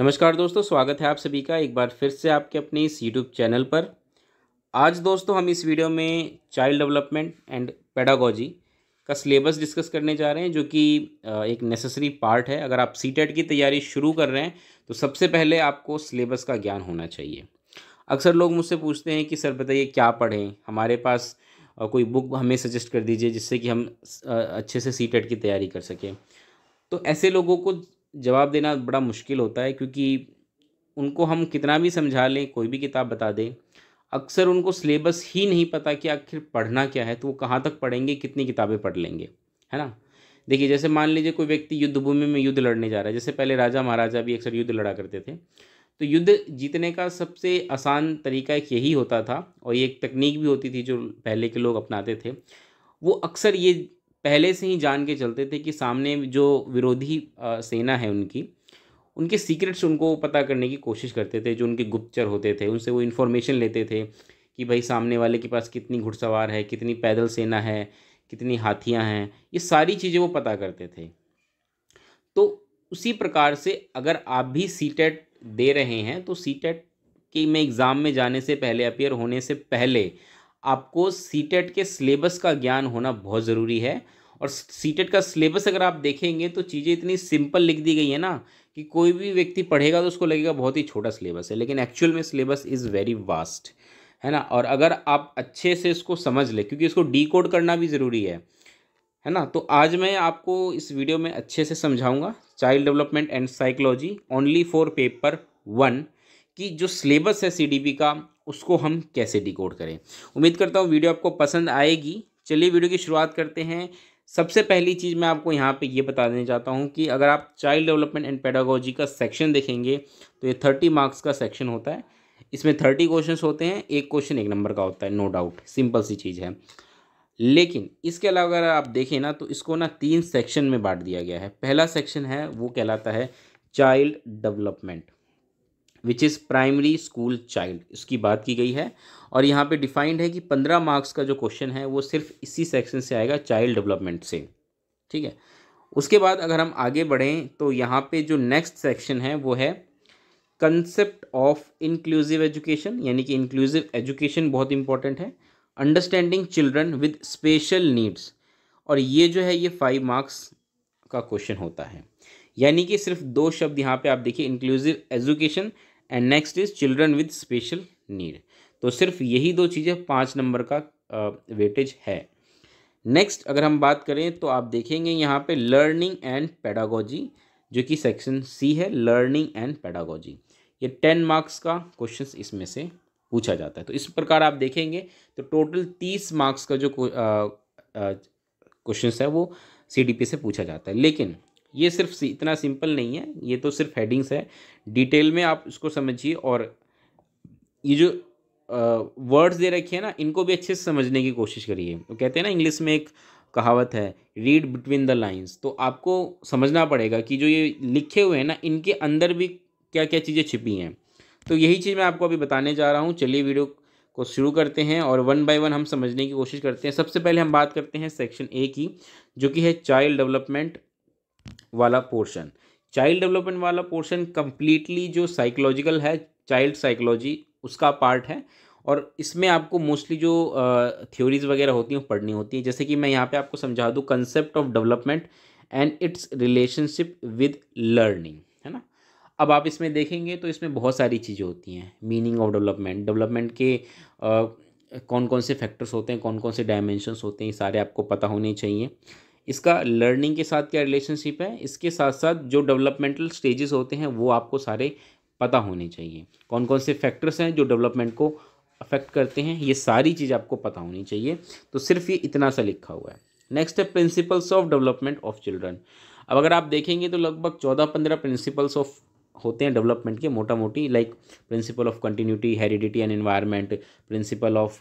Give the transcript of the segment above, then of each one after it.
नमस्कार दोस्तों स्वागत है आप सभी का एक बार फिर से आपके अपने इस यूट्यूब चैनल पर आज दोस्तों हम इस वीडियो में चाइल्ड डेवलपमेंट एंड पेडागोजी का सिलेबस डिस्कस करने जा रहे हैं जो कि एक नेसेसरी पार्ट है अगर आप सी e की तैयारी शुरू कर रहे हैं तो सबसे पहले आपको सिलेबस का ज्ञान होना चाहिए अक्सर लोग मुझसे पूछते हैं कि सर बताइए क्या पढ़ें हमारे पास कोई बुक हमें सजेस्ट कर दीजिए जिससे कि हम अच्छे से सी e की तैयारी कर सकें तो ऐसे लोगों को जवाब देना बड़ा मुश्किल होता है क्योंकि उनको हम कितना भी समझा लें कोई भी किताब बता दें अक्सर उनको सिलेबस ही नहीं पता कि आखिर पढ़ना क्या है तो वो कहाँ तक पढ़ेंगे कितनी किताबें पढ़ लेंगे है ना देखिए जैसे मान लीजिए कोई व्यक्ति युद्ध भूमि में युद्ध लड़ने जा रहा है जैसे पहले राजा महाराजा भी अक्सर युद्ध लड़ा करते थे तो युद्ध जीतने का सबसे आसान तरीका एक यही होता था और ये एक तकनीक भी होती थी जो पहले के लोग अपनाते थे वो अक्सर ये पहले से ही जान के चलते थे कि सामने जो विरोधी सेना है उनकी उनके सीक्रेट्स उनको पता करने की कोशिश करते थे जो उनके गुप्तचर होते थे उनसे वो इन्फॉर्मेशन लेते थे कि भाई सामने वाले के पास कितनी घुड़सवार है कितनी पैदल सेना है कितनी हाथियां हैं ये सारी चीज़ें वो पता करते थे तो उसी प्रकार से अगर आप भी सी e दे रहे हैं तो सी e के में एग्ज़ाम में जाने से पहले अपेयर होने से पहले आपको सी e के सिलेबस का ज्ञान होना बहुत ज़रूरी है और सी e का सिलेबस अगर आप देखेंगे तो चीज़ें इतनी सिंपल लिख दी गई है ना कि कोई भी व्यक्ति पढ़ेगा तो उसको लगेगा बहुत ही छोटा सिलेबस है लेकिन एक्चुअल में सिलेबस इज़ वेरी वास्ट है ना और अगर आप अच्छे से इसको समझ लें क्योंकि इसको डी करना भी ज़रूरी है है ना तो आज मैं आपको इस वीडियो में अच्छे से समझाऊंगा child development and psychology only for paper one कि जो सिलेबस है सीडीपी का उसको हम कैसे डिकोड करें उम्मीद करता हूँ वीडियो आपको पसंद आएगी चलिए वीडियो की शुरुआत करते हैं सबसे पहली चीज़ मैं आपको यहाँ पे ये बता देना चाहता हूँ कि अगर आप चाइल्ड डेवलपमेंट एंड पेडागोजी का सेक्शन देखेंगे तो ये थर्टी मार्क्स का सेक्शन होता है इसमें थर्टी क्वेश्चन होते हैं एक क्वेश्चन एक नंबर का होता है नो डाउट सिंपल सी चीज़ है लेकिन इसके अलावा अगर आप देखें ना तो इसको ना तीन सेक्शन में बांट दिया गया है पहला सेक्शन है वो कहलाता है child development which is primary school child इसकी बात की गई है और यहाँ पे डिफाइंड है कि पंद्रह मार्क्स का जो क्वेश्चन है वो सिर्फ इसी सेक्शन से आएगा चाइल्ड डेवलपमेंट से ठीक है उसके बाद अगर हम आगे बढ़ें तो यहाँ पे जो नेक्स्ट सेक्शन है वो है कंसेप्ट ऑफ इंक्लूसिव एजुकेशन यानी कि इंक्लूसिव एजुकेशन बहुत इंपॉर्टेंट है understanding children with special needs और ये जो है ये फाइव मार्क्स का क्वेश्चन होता है यानी कि सिर्फ दो शब्द यहाँ पे आप देखिए inclusive education and next is children with special need तो सिर्फ यही दो चीज़ें पाँच नंबर का वेटेज है नेक्स्ट अगर हम बात करें तो आप देखेंगे यहाँ पे लर्निंग एंड पैडागोजी जो कि सेक्शन सी है लर्निंग एंड पैडागोजी ये टेन मार्क्स का क्वेश्चन इसमें से पूछा जाता है तो इस प्रकार आप देखेंगे तो टोटल तीस मार्क्स का जो क्वेश्चन है वो सी से पूछा जाता है लेकिन ये सिर्फ इतना सिंपल नहीं है ये तो सिर्फ हेडिंग्स है डिटेल में आप इसको समझिए और ये जो वर्ड्स दे रखे हैं ना इनको भी अच्छे से समझने की कोशिश करिए तो कहते हैं ना इंग्लिश में एक कहावत है रीड बिटवीन द लाइंस तो आपको समझना पड़ेगा कि जो ये लिखे हुए हैं ना इनके अंदर भी क्या क्या चीज़ें छिपी हैं तो यही चीज़ मैं आपको अभी बताने जा रहा हूँ चलिए वीडियो को शुरू करते हैं और वन बाय वन हम समझने की कोशिश करते हैं सबसे पहले हम बात करते हैं सेक्शन ए की जो कि है चाइल्ड डेवलपमेंट वाला पोर्शन चाइल्ड डेवलपमेंट वाला पोर्शन कम्प्लीटली जो साइकोलॉजिकल है चाइल्ड साइकोलॉजी उसका पार्ट है और इसमें आपको मोस्टली जो थ्योरीज वगैरह होती हैं पढ़नी होती है जैसे कि मैं यहाँ पे आपको समझा दूँ concept of development and its relationship with learning है ना अब आप इसमें देखेंगे तो इसमें बहुत सारी चीज़ें होती हैं मीनिंग ऑफ डेवलपमेंट डेवलपमेंट के आ, कौन कौन से फैक्टर्स होते हैं कौन कौन से डायमेंशंस होते हैं सारे आपको पता होने चाहिए इसका लर्निंग के साथ क्या रिलेशनशिप है इसके साथ साथ जो डेवलपमेंटल स्टेजेस होते हैं वो आपको सारे पता होने चाहिए कौन कौन से फैक्टर्स हैं जो डेवलपमेंट को अफेक्ट करते हैं ये सारी चीज़ आपको पता होनी चाहिए तो सिर्फ ये इतना सा लिखा हुआ है नेक्स्ट है principles of development of children अब अगर आप देखेंगे तो लगभग चौदह पंद्रह प्रिंसिपल्स ऑफ होते हैं डेवलपमेंट के मोटा मोटी like principle of continuity heredity and environment principle of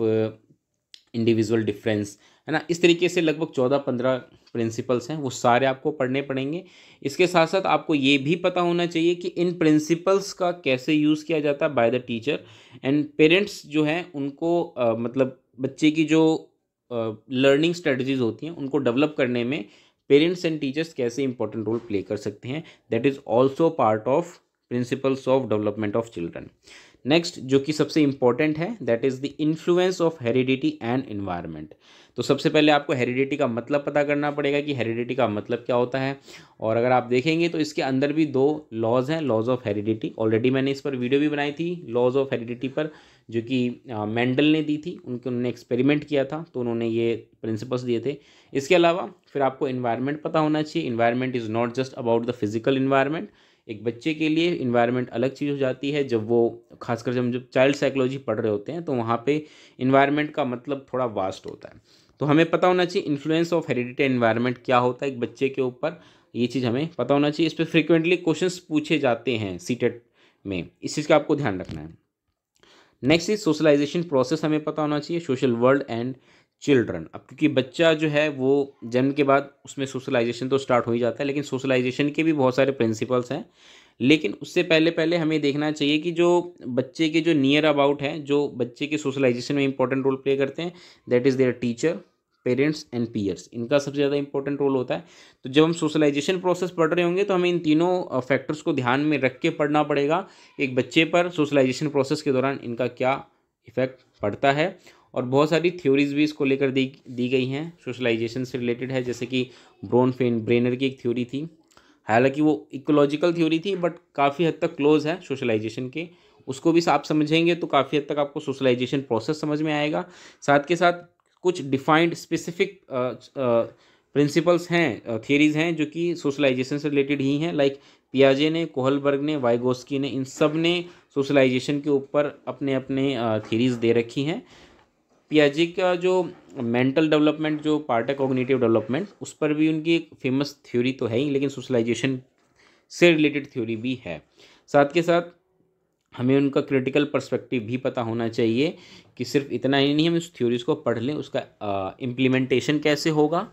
individual difference है ना इस तरीके से लगभग चौदह पंद्रह प्रिंसिपल्स हैं वो सारे आपको पढ़ने पड़ेंगे इसके साथ साथ आपको ये भी पता होना चाहिए कि इन प्रिंसिपल्स का कैसे यूज़ किया जाता है by the teacher and parents जो हैं उनको आ, मतलब बच्चे की जो लर्निंग स्ट्रेटजीज होती हैं उनको डेवलप करने में पेरेंट्स एंड टीचर्स कैसे इंपॉर्टेंट रोल प्ले कर सकते हैं that is also part of principles of development of children next जो कि सबसे इंपॉर्टेंट है that is the influence of heredity and environment तो सबसे पहले आपको हेरिडिटी का मतलब पता करना पड़ेगा कि हेरिडिटी का मतलब क्या होता है और अगर आप देखेंगे तो इसके अंदर भी दो लॉज हैं लॉज ऑफ हेरिडिटी ऑलरेडी मैंने इस पर वीडियो भी बनाई थी लॉज ऑफ हेरिडिटी पर जो कि मेंडल ने दी थी उनके उन्होंने एक्सपेरिमेंट किया था तो उन्होंने ये प्रिंसिपल्स दिए थे इसके अलावा फिर आपको इन्वायरमेंट पता होना चाहिए environment is not just about the physical environment एक बच्चे के लिए इन्वायरमेंट अलग चीज़ हो जाती है जब वो खासकर जब जब चाइल्ड साइकोलॉजी पढ़ रहे होते हैं तो वहाँ पे इन्वायरमेंट का मतलब थोड़ा वास्ट होता है तो हमें पता होना चाहिए इन्फ्लुएंस ऑफ हेरिडिटी इन्वायरमेंट क्या होता है एक बच्चे के ऊपर ये चीज़ हमें पता होना चाहिए इस पर फ्रिक्वेंटली क्वेश्चन पूछे जाते हैं सीटेट में इस चीज़ का आपको ध्यान रखना है नेक्स्ट इज सोशलाइजेशन प्रोसेस हमें पता होना चाहिए सोशल वर्ल्ड एंड चिल्ड्रन अब क्योंकि बच्चा जो है वो जन्म के बाद उसमें सोशलाइजेशन तो स्टार्ट हो ही जाता है लेकिन सोशलाइजेशन के भी बहुत सारे प्रिंसिपल्स हैं लेकिन उससे पहले पहले हमें देखना चाहिए कि जो बच्चे के जो नियर अबाउट हैं जो बच्चे के सोशलाइजेशन में इंपॉर्टेंट रोल प्ले करते हैं that is their teacher parents and peers इनका सबसे ज़्यादा इंपॉर्टेंट रोल होता है तो जब हम सोशलाइजेशन प्रोसेस पढ़ रहे होंगे तो हमें इन तीनों फैक्टर्स को ध्यान में रख के पढ़ना पड़ेगा एक बच्चे पर सोशलाइजेशन प्रोसेस के दौरान इनका क्या इफेक्ट पड़ता है और बहुत सारी थ्योरीज़ भी इसको लेकर दी दी गई हैं सोशलाइजेशन से रिलेटेड है जैसे कि ब्रोन फेन ब्रेनर की एक थ्योरी थी हालांकि वो इकोलॉजिकल थ्योरी थी बट काफ़ी हद तक क्लोज है सोशलाइजेशन के उसको भी आप समझेंगे तो काफ़ी हद तक आपको सोशलाइजेशन प्रोसेस समझ में आएगा साथ के साथ कुछ डिफाइंड स्पेसिफिक प्रिंसिपल्स हैं थियरीज हैं जो कि सोशलाइजेशन से रिलेटेड ही हैं लाइक पियाजे ने कोहलबर्ग ने वाइगोस्की ने इन सब ने सोशलाइजेशन के ऊपर अपने अपने थियरीज दे रखी हैं पियाजी का जो मेंटल डेवलपमेंट जो पार्ट है कॉग्निटिव डेवलपमेंट उस पर भी उनकी एक फेमस थ्योरी तो है ही लेकिन सोशलाइजेशन से रिलेटेड थ्योरी भी है साथ के साथ हमें उनका क्रिटिकल पर्सपेक्टिव भी पता होना चाहिए कि सिर्फ इतना ही नहीं हम इस थ्योरीज़ को पढ़ लें उसका इम्प्लीमेंटेशन कैसे होगा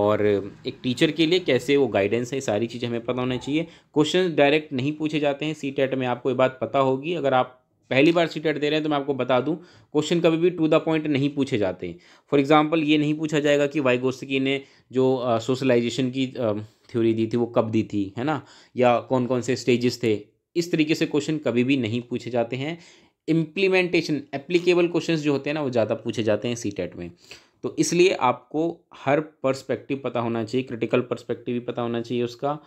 और एक टीचर के लिए कैसे वो गाइडेंस है सारी चीज़ें हमें पता होना चाहिए क्वेश्चन डायरेक्ट नहीं पूछे जाते हैं सी टेट में आपको ये बात पता होगी अगर आप पहली बार सीटेट दे रहे हैं तो मैं आपको बता दूं क्वेश्चन कभी भी टू द पॉइंट नहीं पूछे जाते फॉर एग्जांपल ये नहीं पूछा जाएगा कि वाई गोस्की ने जो सोशलाइजेशन की थ्योरी दी थी वो कब दी थी है ना या कौन कौन से स्टेजेस थे इस तरीके से क्वेश्चन कभी भी नहीं पूछे जाते हैं इम्प्लीमेंटेशन एप्लीकेबल क्वेश्चन जो होते हैं ना वो ज़्यादा पूछे जाते हैं सी e में तो इसलिए आपको हर परस्पेक्टिव पता होना चाहिए क्रिटिकल परस्पेक्टिव भी पता होना चाहिए उसका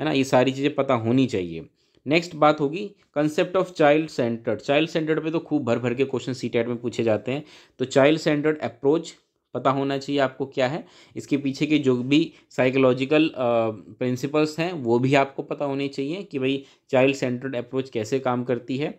है ना ये सारी चीज़ें पता होनी चाहिए नेक्स्ट बात होगी concept of child centred child centred पे तो खूब भर भर के क्वेश्चन सी में पूछे जाते हैं तो चाइल्ड सेंटर्ड अप्रोच पता होना चाहिए आपको क्या है इसके पीछे के जो भी साइकोलॉजिकल प्रिंसिपल्स हैं वो भी आपको पता होने चाहिए कि भाई चाइल्ड सेंटर्ड अप्रोच कैसे काम करती है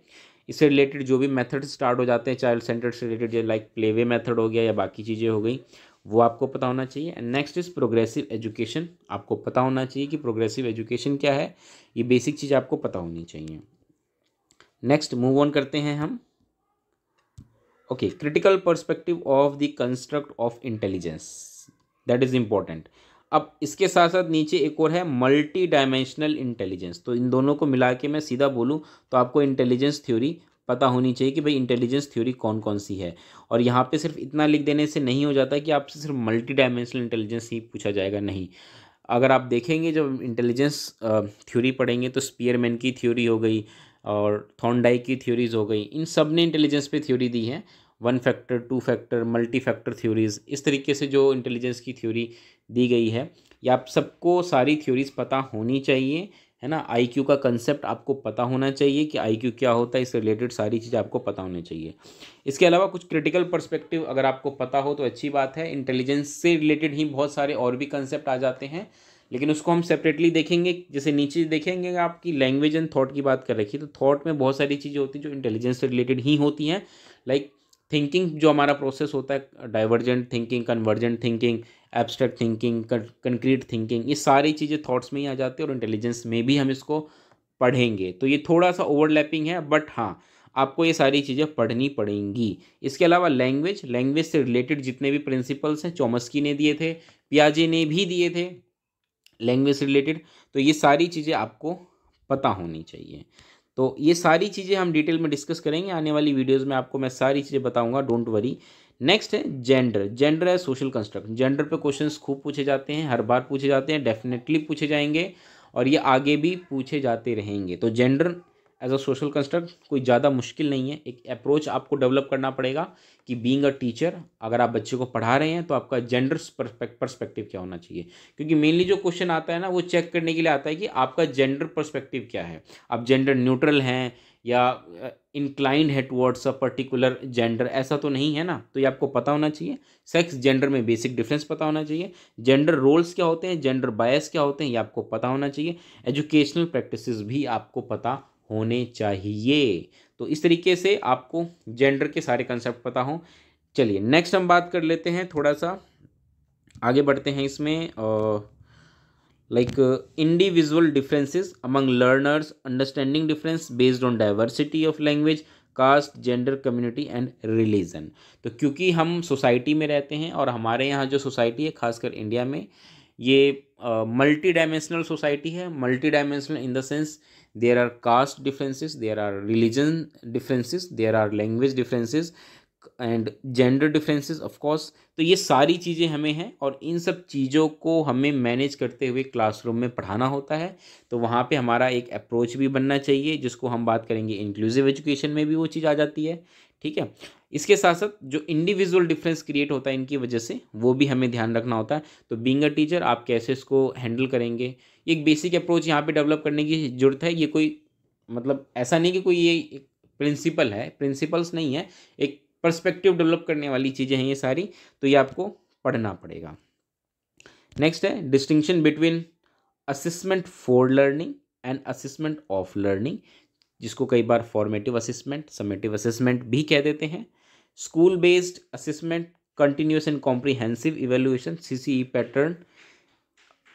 इससे रिलेटेड जो भी मेथड स्टार्ट हो जाते हैं चाइल्ड सेंटर्ड से रिलेटेड लाइक प्लेवे मेथड हो गया या बाकी चीज़ें हो गई वो आपको पता होना चाहिए and next is progressive education आपको पता होना चाहिए कि प्रोग्रेसिव एजुकेशन क्या है ये बेसिक चीज़ आपको पता होनी चाहिए नेक्स्ट मूव ऑन करते हैं हम okay critical perspective of the construct of intelligence that is important अब इसके साथ साथ नीचे एक और है मल्टी डायमेंशनल इंटेलिजेंस तो इन दोनों को मिला के मैं सीधा बोलूँ तो आपको इंटेलिजेंस थ्योरी पता होनी चाहिए कि भाई इंटेलिजेंस थ्योरी कौन कौन सी है और यहाँ पे सिर्फ इतना लिख देने से नहीं हो जाता कि आपसे सिर्फ मल्टी डायमेंशनल इंटेलिजेंस ही पूछा जाएगा नहीं अगर आप देखेंगे जब इंटेलिजेंस थ्योरी पढ़ेंगे तो स्पीयरमैन की थ्योरी हो गई और थॉन्डाई की थ्योरीज हो गई इन सब ने इंटेलिजेंस पे थ्योरी दी है one factor two factor multi factor theories इस तरीके से जो इंटेलिजेंस की थ्योरी दी गई है या आप सबको सारी थ्योरीज़ पता होनी चाहिए है ना आई क्यू का कंसेप्ट आपको पता होना चाहिए कि आई क्यू क्या होता है इससे रिलेटेड सारी चीज़ें आपको पता होनी चाहिए इसके अलावा कुछ क्रिटिकल पर्सपेक्टिव अगर आपको पता हो तो अच्छी बात है इंटेलिजेंस से रिलेटेड ही बहुत सारे और भी कंसेप्ट आ जाते हैं लेकिन उसको हम सेपरेटली देखेंगे जैसे नीचे देखेंगे आपकी लैंग्वेज एंड थॉट की बात कर रखी है तो थॉट में बहुत सारी चीज़ें होती हैं जो इंटेलिजेंस से रिलेटेड ही होती हैं लाइक like, थिंकिंग जो हमारा प्रोसेस होता है divergent thinking convergent thinking abstract thinking concrete thinking ये सारी चीज़ें थॉट्स में ही आ जाती है और इंटेलिजेंस में भी हम इसको पढ़ेंगे तो ये थोड़ा सा ओवरलैपिंग है बट हाँ आपको ये सारी चीज़ें पढ़नी पड़ेंगी इसके अलावा लैंग्वेज लैंग्वेज से रिलेटेड जितने भी प्रिंसिपल्स हैं चोमस्की ने दिए थे प्याजे ने भी दिए थे लैंग्वेज से रिलेटेड तो ये सारी चीज़ें आपको पता होनी चाहिए तो ये सारी चीज़ें हम डिटेल में डिस्कस करेंगे आने वाली वीडियोज़ में आपको मैं सारी चीज़ें बताऊँगा डोंट वरी नेक्स्ट है जेंडर जेंडर है सोशल कंस्ट्रक्ट जेंडर पे क्वेश्चंस खूब पूछे जाते हैं हर बार पूछे जाते हैं डेफिनेटली पूछे जाएंगे और ये आगे भी पूछे जाते रहेंगे तो gender as a social construct कोई ज़्यादा मुश्किल नहीं है एक अप्रोच आपको डेवलप करना पड़ेगा कि बीइंग अ टीचर अगर आप बच्चे को पढ़ा रहे हैं तो आपका जेंडर परस्पेक्टिव क्या होना चाहिए क्योंकि मेनली जो क्वेश्चन आता है ना वो चेक करने के लिए आता है कि आपका जेंडर परस्पेक्टिव क्या है आप जेंडर न्यूट्रल हैं या इंक्लाइंड है टुवर्ड्स अ पर्टिकुलर जेंडर ऐसा तो नहीं है ना तो ये आपको पता होना चाहिए सेक्स जेंडर में बेसिक डिफरेंस पता होना चाहिए जेंडर रोल्स क्या होते हैं जेंडर बायस क्या होते हैं ये आपको पता होना चाहिए एजुकेशनल प्रैक्टिसेस भी आपको पता होने चाहिए तो इस तरीके से आपको जेंडर के सारे कंसेप्ट पता हों चलिए नेक्स्ट हम बात कर लेते हैं थोड़ा सा आगे बढ़ते हैं इसमें like individual differences among learners understanding difference based on diversity of language caste gender community and religion तो क्योंकि हम सोसाइटी में रहते हैं और हमारे यहाँ जो सोसाइटी है खासकर इंडिया में ये मल्टी डायमेंशनल सोसाइटी है multi dimensional in the sense there are caste differences there are religion differences there are language differences and gender differences of course तो ये सारी चीज़ें हमें हैं और इन सब चीज़ों को हमें मैनेज करते हुए क्लासरूम में पढ़ाना होता है तो वहाँ पे हमारा एक अप्रोच भी बनना चाहिए जिसको हम बात करेंगे इंक्लूसिव एजुकेशन में भी वो चीज़ आ जाती है ठीक है इसके साथ साथ जो इंडिविजुअल डिफरेंस क्रिएट होता है इनकी वजह से वो भी हमें ध्यान रखना होता है तो बींग अ टीचर आप कैसे इसको हैंडल करेंगे एक बेसिक अप्रोच यहाँ पे डेवलप करने की जरूरत है ये कोई मतलब ऐसा नहीं कि कोई ये प्रिंसिपल है प्रिंसिपल्स नहीं है एक पर्सपेक्टिव डेवलप करने वाली चीज़ें हैं ये सारी तो ये आपको पढ़ना पड़ेगा नेक्स्ट है distinction between assessment for learning and assessment of learning जिसको कई बार फॉर्मेटिव असिसमेंट समेटिव असिसमेंट भी कह देते हैं school based assessment continuous and comprehensive C C E pattern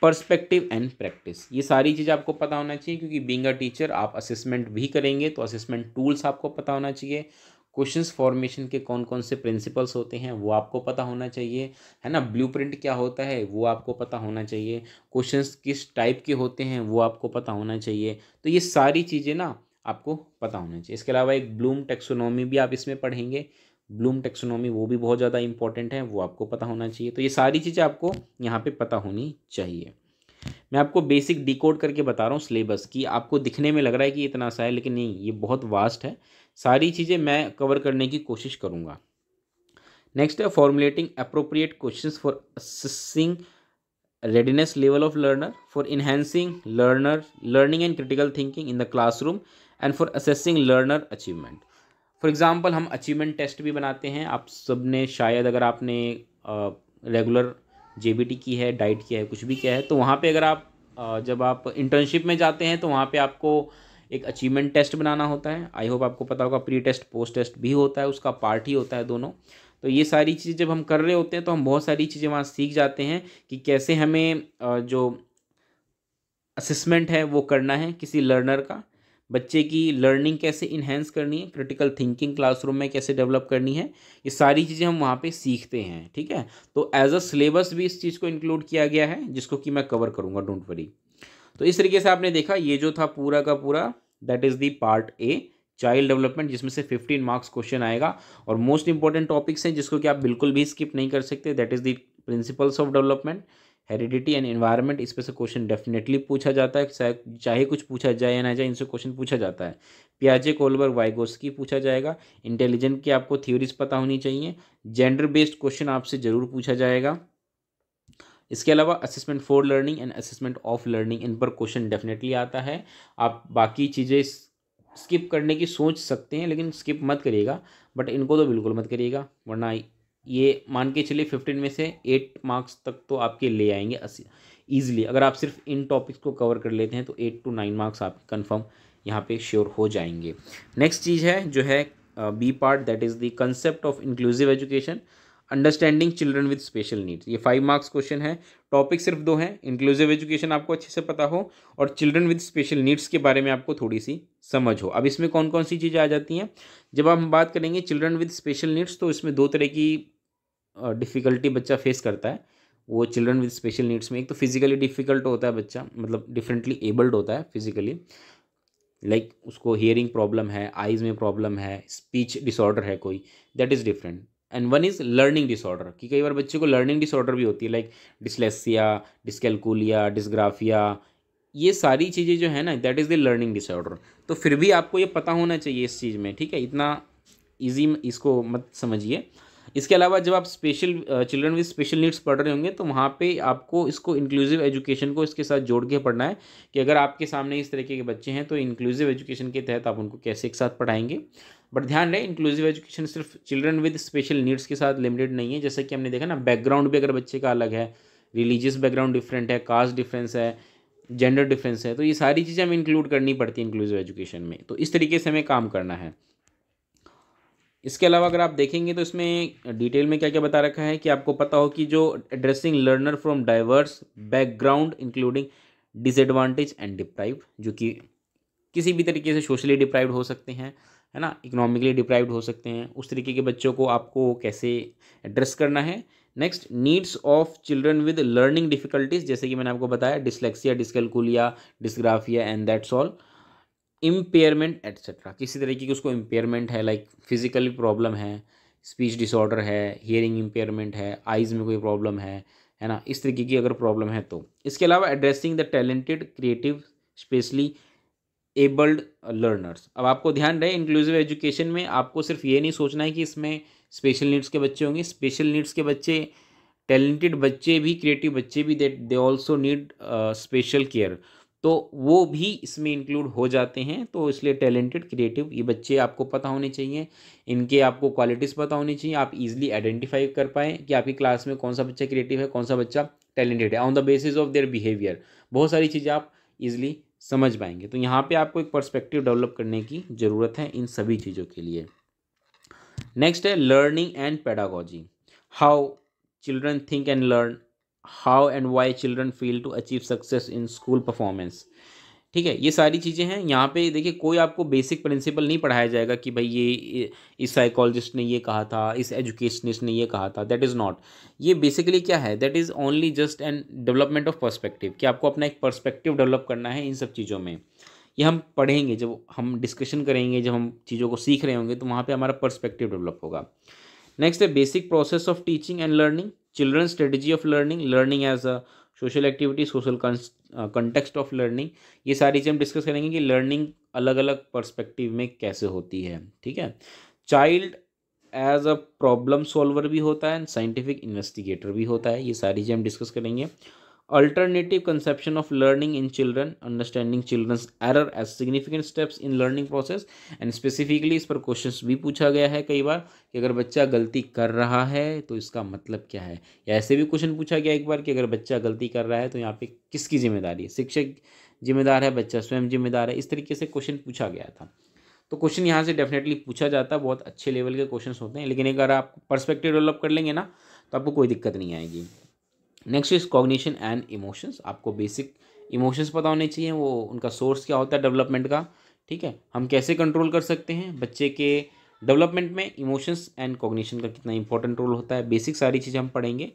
perspective and practice ये सारी चीज़ आपको पता होना चाहिए क्योंकि बींग अ टीचर आप असेसमेंट भी करेंगे तो असेसमेंट टूल्स आपको पता होना चाहिए क्वेश्चन फॉर्मेशन के कौन कौन से प्रिंसिपल्स होते हैं वो आपको पता होना चाहिए है ना ब्लू प्रिंट क्या होता है वो आपको पता होना चाहिए क्वेश्चन किस टाइप के होते हैं वो आपको पता होना चाहिए तो ये सारी चीज़ें ना आपको पता होना चाहिए इसके अलावा एक ब्लूम टेक्सोनॉमी भी आप इसमें पढ़ेंगे ब्लूम टेक्सोनॉमी वो भी बहुत ज़्यादा इंपॉर्टेंट है वो आपको पता होना चाहिए तो ये सारी चीज़ें आपको यहाँ पे पता होनी चाहिए मैं आपको बेसिक डिकोड करके बता रहा हूँ सिलेबस की आपको दिखने में लग रहा है कि इतना सा है लेकिन नहीं ये बहुत वास्ट है सारी चीज़ें मैं कवर करने की कोशिश करूँगा नेक्स्ट है formulating appropriate question for assisting readiness level of learner for enhancing learner learning and critical thinking in the classroom and for assessing learner achievement for example हम अचीवमेंट टेस्ट भी बनाते हैं आप सब ने शायद अगर आपने रेगुलर जे की है डाइट किया है कुछ भी किया है तो वहाँ पर अगर आप जब आप इंटर्नशिप में जाते हैं तो वहाँ पर आपको एक अचीवमेंट टेस्ट बनाना होता है आई होप आपको पता होगा प्री टेस्ट पोस्ट टेस्ट भी होता है उसका पार्ट ही होता है दोनों तो ये सारी चीज़ें जब हम कर रहे होते हैं तो हम बहुत सारी चीज़ें वहाँ सीख जाते हैं कि कैसे हमें जो असेसमेंट है वो करना है किसी लर्नर का बच्चे की लर्निंग कैसे इन्हेंस करनी है क्रिटिकल थिंकिंग क्लासरूम में कैसे डेवलप करनी है ये सारी चीज़ें हम वहाँ पे सीखते हैं ठीक है तो एज अ सिलेबस भी इस चीज़ को इंक्लूड किया गया है जिसको कि मैं कवर करूँगा डोंट वरी तो इस तरीके से आपने देखा ये जो था पूरा का पूरा that is the part A child development जिसमें से फिफ्टीन मार्क्स क्वेश्चन आएगा और मोस्ट इंपॉर्टेंट टॉपिक्स हैं जिसको कि आप बिल्कुल भी स्किप नहीं कर सकते that is the principles of development heredity and environment इस पर से क्वेश्चन डेफिनेटली पूछा जाता है चाहे कुछ पूछा जाए या ना जाए इनसे क्वेश्चन पूछा जाता है पियाजे कोलबर की पूछा जाएगा इंटेलिजेंट की आपको थ्योरीज पता होनी चाहिए जेंडर बेस्ड क्वेश्चन आपसे ज़रूर पूछा जाएगा इसके अलावा assessment for learning and assessment of learning इन पर क्वेश्चन डेफिनेटली आता है आप बाकी चीज़ें स्किप करने की सोच सकते हैं लेकिन स्किप मत करिएगा बट इनको तो बिल्कुल मत करिएगा वरना ये मान के चलिए फिफ्टीन में से एट मार्क्स तक तो आपके ले आएंगे ईजिली अगर आप सिर्फ इन टॉपिक्स को कवर कर लेते हैं तो एट टू नाइन मार्क्स आपके कन्फर्म यहाँ पे श्योर हो जाएंगे नेक्स्ट चीज़ है जो है B part that is the concept of inclusive education understanding children with special needs ये फाइव मार्क्स क्वेश्चन है टॉपिक सिर्फ दो हैं इंक्लूसिव एजुकेशन आपको अच्छे से पता हो और चिल्ड्रन विद स्पेशल नीड्स के बारे में आपको थोड़ी सी समझ हो अब इसमें कौन कौन सी चीज़ें आ जाती हैं जब हम बात करेंगे चिल्ड्रन विद स्पेशल नीड्स तो इसमें दो तरह की डिफ़िकल्टी बच्चा फेस करता है वो चिल्ड्रन विद स्पेशल नीड्स में एक तो फिजिकली डिफ़िकल्ट होता है बच्चा मतलब डिफरेंटली एबल्ड होता है फिजिकली लाइक like, उसको हियरिंग प्रॉब्लम है आइज़ में प्रॉब्लम है स्पीच डिसऑर्डर है कोई that is different and one is learning disorder कि कई बार बच्चे को लर्निंग डिसऑर्डर भी होती है लाइक डिसलेसिया डिसकेलकुलिया डिसग्राफिया ये सारी चीज़ें जो है ना that is the learning disorder तो फिर भी आपको ये पता होना चाहिए इस चीज़ में ठीक है इतना ईजी इसको मत समझिए इसके अलावा जब आप special children with special needs पढ़ रहे होंगे तो वहाँ पे आपको इसको इंक्लूसिव एजुकेशन को इसके साथ जोड़ के पढ़ना है कि अगर आपके सामने इस तरीके के बच्चे हैं तो इंक्लूसिव एजुकेशन के तहत आप उनको कैसे एक साथ पढ़ाएंगे बट ध्यान रहे इंक्लूसिव एजुकेशन सिर्फ चिल्ड्रन विद स्पेशल नीड्स के साथ लिमिटेड नहीं है जैसे कि हमने देखा ना बैकग्राउंड भी अगर बच्चे का अलग है रिलीजियस बैकग्राउंड डिफरेंट है कास्ट डिफरेंस है जेंडर डिफरेंस है तो ये सारी चीज़ें हमें इंक्लूड करनी पड़ती है इंक्लूसिव एजुकेशन में तो इस तरीके से हमें काम करना है इसके अलावा अगर आप देखेंगे तो इसमें डिटेल में क्या क्या बता रखा है कि आपको पता हो कि जो addressing learner from diverse background including disadvantage and deprive जो कि किसी भी तरीके से सोशली डिप्राइव हो सकते हैं है ना इकोनॉमिकली डिप्राइव हो सकते हैं उस तरीके के बच्चों को आपको कैसे एड्रेस करना है next needs of children with learning difficulties जैसे कि मैंने आपको बताया dyslexia dyscalculia dysgraphia and that's all impairment etcetera किसी तरीके की उसको इम्पेयरमेंट है लाइक फिजिकली प्रॉब्लम है स्पीच डिसऑर्डर है हियरिंग इम्पेयरमेंट है आइज़ में कोई प्रॉब्लम है है ना इस तरीके की अगर प्रॉब्लम है तो इसके अलावा addressing the talented creative specially abled learners अब आपको ध्यान रहे इंक्लूसिव एजुकेशन में आपको सिर्फ ये नहीं सोचना है कि इसमें स्पेशल नीड्स के बच्चे होंगे स्पेशल नीड्स के बच्चे टैलेंटेड बच्चे भी क्रिएटिव बच्चे भी they they also need special care तो वो भी इसमें इंक्लूड हो जाते हैं तो इसलिए टैलेंटेड क्रिएटिव ये बच्चे आपको पता होने चाहिए इनके आपको क्वालिटीज़ पता होनी चाहिए आप इजीली आइडेंटिफाई कर पाएँ कि आपकी क्लास में कौन सा बच्चा क्रिएटिव है कौन सा बच्चा टैलेंटेड है on the basis of their behaviour बहुत सारी चीज़ें आप ईजिली समझ पाएंगे तो यहाँ पर आपको एक परस्पेक्टिव डेवलप करने की ज़रूरत है इन सभी चीज़ों के लिए नेक्स्ट है learning and pedagogy how children think and learn how and why children feel to achieve success in school performance ठीक है ये सारी चीज़ें हैं यहाँ पे देखिए कोई आपको बेसिक प्रिंसिपल नहीं पढ़ाया जाएगा कि भाई ये इस साइकोलॉजिस्ट ने ये कहा था इस एजुकेशनिस्ट ने ये कहा था दैट इज़ नॉट ये बेसिकली क्या है that is only just an development of perspective कि आपको अपना एक परस्पेक्टिव डेवलप करना है इन सब चीज़ों में ये हम पढ़ेंगे जब हम डिस्कशन करेंगे जब हम चीज़ों को सीख रहे होंगे तो वहाँ पर हमारा पर्सपेक्टिव डेवलप होगा नेक्स्ट है basic process of teaching and learning children strategy of learning learning as a social activity social context of learning ये सारी चीज़ें हम डिस्कस करेंगे कि लर्निंग अलग अलग पर्सपेक्टिव में कैसे होती है ठीक है child as a problem solver भी होता है एंड साइंटिफिक इन्वेस्टिगेटर भी होता है ये सारी चीज़ें हम डिस्कस करेंगे alternative conception of learning in children understanding children's error as significant steps in learning process and specifically इस पर क्वेश्चन भी पूछा गया है कई बार कि अगर बच्चा गलती कर रहा है तो इसका मतलब क्या है या ऐसे भी क्वेश्चन पूछा गया एक बार कि अगर बच्चा गलती कर रहा है तो यहाँ पे किसकी जिम्मेदारी है शिक्षक जिम्मेदार है बच्चा स्वयं जिम्मेदार है इस तरीके से क्वेश्चन पूछा गया था तो क्वेश्चन यहाँ से डेफिनेटली पूछा जाता है बहुत अच्छे लेवल के क्वेश्चन होते हैं लेकिन अगर आप पर्सपेक्टिव डेवलप कर लेंगे ना तो आपको कोई दिक्कत नहीं आएगी next is cognition and emotions आपको बेसिक इमोशंस पता होने चाहिए वो उनका सोर्स क्या होता है डेवलपमेंट का ठीक है हम कैसे कंट्रोल कर सकते हैं बच्चे के डेवलपमेंट में इमोशंस एंड कॉग्निशन का कितना इंपॉर्टेंट रोल होता है बेसिक सारी चीज़ें हम पढ़ेंगे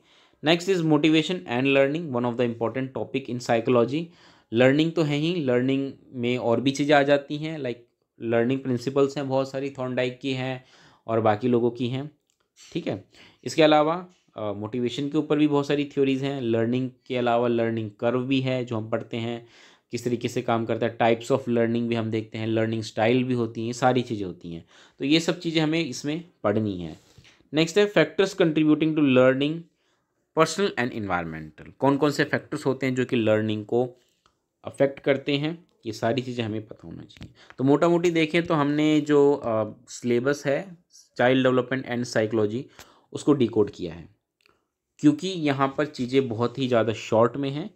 next is motivation and learning one of the important topic in psychology learning तो है ही लर्निंग में और भी चीज़ें आ जाती हैं लाइक लर्निंग प्रिंसिपल्स हैं बहुत सारी थॉन्डाइक की हैं और बाकी लोगों की हैं ठीक है इसके अलावा मोटिवेशन के ऊपर भी बहुत सारी थ्योरीज़ हैं लर्निंग के अलावा लर्निंग कर्व भी है जो हम पढ़ते हैं किस तरीके से काम करता है टाइप्स ऑफ लर्निंग भी हम देखते हैं लर्निंग स्टाइल भी होती हैं सारी चीज़ें होती हैं तो ये सब चीज़ें हमें इसमें पढ़नी है नेक्स्ट है factors contributing to learning personal and environmental कौन कौन से फैक्टर्स होते हैं जो कि लर्निंग को अफेक्ट करते हैं ये सारी चीज़ें हमें पता होना चाहिए तो मोटा मोटी देखें तो हमने जो सिलेबस है चाइल्ड डेवलपमेंट एंड साइकोलॉजी उसको डिकोड किया है क्योंकि यहाँ पर चीज़ें बहुत ही ज़्यादा शॉर्ट में हैं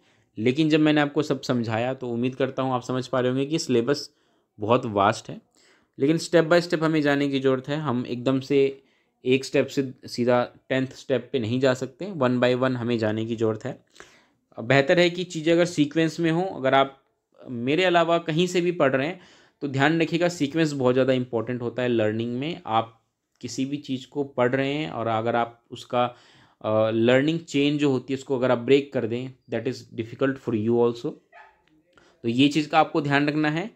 लेकिन जब मैंने आपको सब समझाया तो उम्मीद करता हूँ आप समझ पा रहे होंगे कि सिलेबस बहुत वास्ट है लेकिन स्टेप बाय स्टेप हमें जाने की ज़रूरत है हम एकदम से एक स्टेप से सीधा टेंथ स्टेप पे नहीं जा सकते वन बाय वन हमें जाने की ज़रूरत है बेहतर है कि चीज़ें अगर सीक्वेंस में हों अगर आप मेरे अलावा कहीं से भी पढ़ रहे हैं तो ध्यान रखिएगा सीक्वेंस बहुत ज़्यादा इंपॉर्टेंट होता है लर्निंग में आप किसी भी चीज़ को पढ़ रहे हैं और अगर आप उसका लर्निंग चेन जो होती है उसको अगर आप ब्रेक कर दें that is difficult for you also तो ये चीज़ का आपको ध्यान रखना है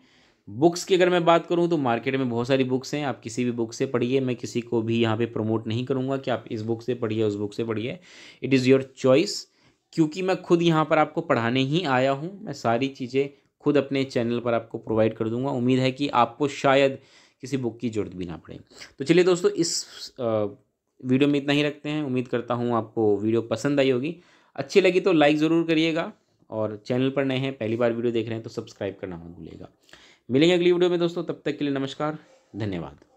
बुक्स की अगर मैं बात करूँ तो मार्केट में बहुत सारी बुक्स हैं आप किसी भी बुक से पढ़िए मैं किसी को भी यहाँ पे प्रमोट नहीं करूँगा कि आप इस बुक से पढ़िए उस बुक से पढ़िए इट इज़ योर चॉइस क्योंकि मैं खुद यहाँ पर आपको पढ़ाने ही आया हूँ मैं सारी चीज़ें खुद अपने चैनल पर आपको प्रोवाइड कर दूंगा उम्मीद है कि आपको शायद किसी बुक की ज़रूरत भी ना पड़े तो चलिए दोस्तों इस आ, वीडियो में इतना ही रखते हैं उम्मीद करता हूँ आपको वीडियो पसंद आई होगी अच्छी लगी तो लाइक ज़रूर करिएगा और चैनल पर नए हैं पहली बार वीडियो देख रहे हैं तो सब्सक्राइब करना मत भूलिएगा मिलेंगे अगली वीडियो में दोस्तों तब तक के लिए नमस्कार धन्यवाद